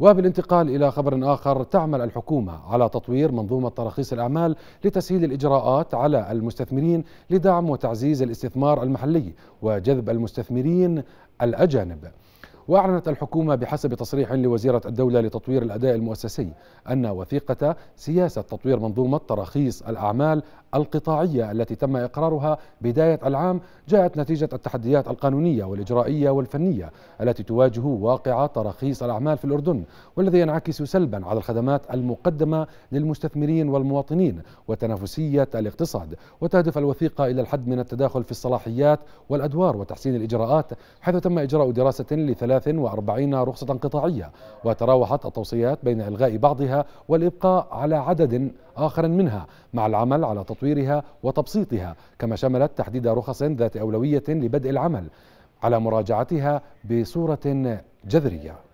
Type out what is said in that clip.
وبالانتقال إلى خبر آخر تعمل الحكومة على تطوير منظومة تراخيص الأعمال لتسهيل الإجراءات على المستثمرين لدعم وتعزيز الاستثمار المحلي وجذب المستثمرين الأجانب وأعلنت الحكومة بحسب تصريح لوزيرة الدولة لتطوير الأداء المؤسسي أن وثيقة سياسة تطوير منظومة تراخيص الأعمال القطاعية التي تم إقرارها بداية العام جاءت نتيجة التحديات القانونية والإجرائية والفنية التي تواجه واقع تراخيص الأعمال في الأردن والذي ينعكس سلبا على الخدمات المقدمة للمستثمرين والمواطنين وتنافسية الاقتصاد وتهدف الوثيقة إلى الحد من التداخل في الصلاحيات والأدوار وتحسين الإجراءات حيث تم إجراء دراسة ل 43 رخصة قطاعية وتراوحت التوصيات بين إلغاء بعضها والإبقاء على عدد آخر منها مع العمل على تطويرها وتبسيطها كما شملت تحديد رخص ذات أولوية لبدء العمل على مراجعتها بصورة جذرية